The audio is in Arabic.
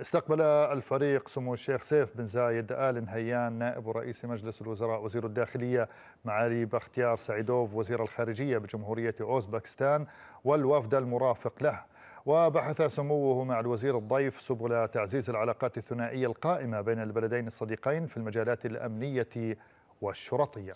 استقبل الفريق سمو الشيخ سيف بن زايد آل نهيان نائب رئيس مجلس الوزراء وزير الداخلية معالي بختيار سعيدوف وزير الخارجية بجمهورية أوزبكستان والوفد المرافق له وبحث سموه مع الوزير الضيف سبل تعزيز العلاقات الثنائية القائمة بين البلدين الصديقين في المجالات الأمنية والشرطية